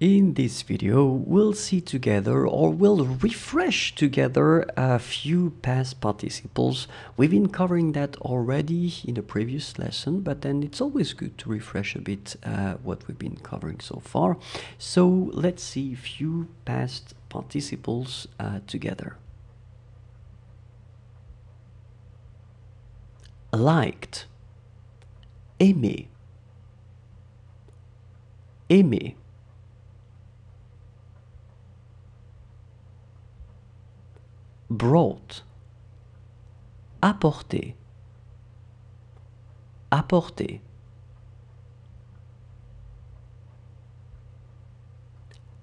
In this video, we'll see together or we'll refresh together a few past participles. We've been covering that already in a previous lesson, but then it's always good to refresh a bit uh, what we've been covering so far. So let's see few past participles uh, together. Liked. Aimer. Aimer. brought, apporter, apporter.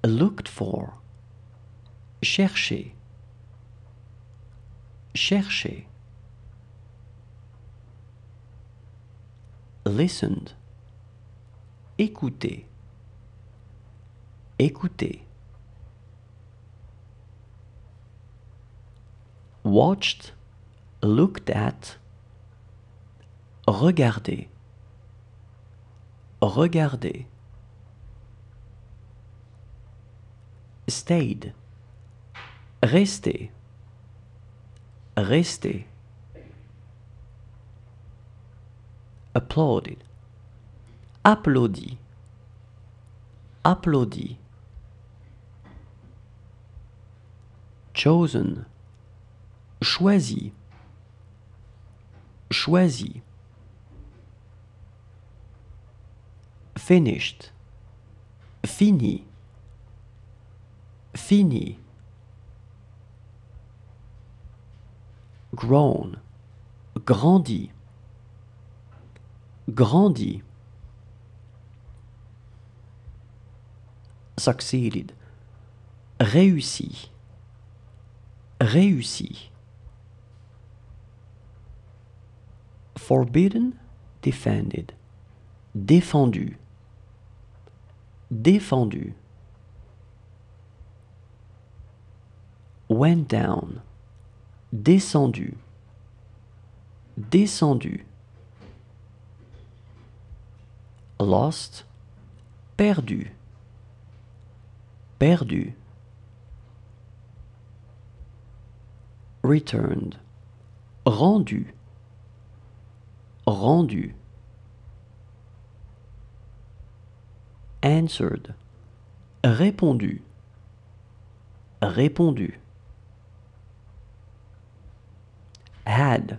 Looked for, chercher, chercher. Listened, Écouté écoutez watched, looked at, regarder, regarder, stayed, rester, rester, applauded, applaudi, applaudi, chosen, choisi choisi, Finished. Fini. Fini. Grown. Grandi. Grandi. Succeeded. Réussi. Réussi. Forbidden, defended. Défendu. Défendu. Went down. Descendu. Descendu. Lost. Perdu. Perdu. Returned. Rendu rendu. Answered. Répondu. Répondu. Had.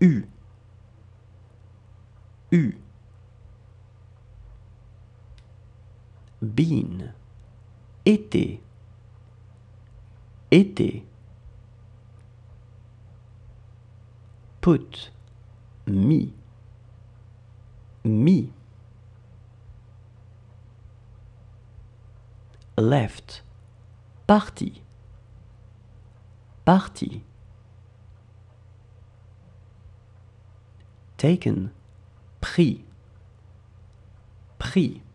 Eu. u Been. Été. Été. Put mi, mi, left, parti, parti, taken, pris, pris.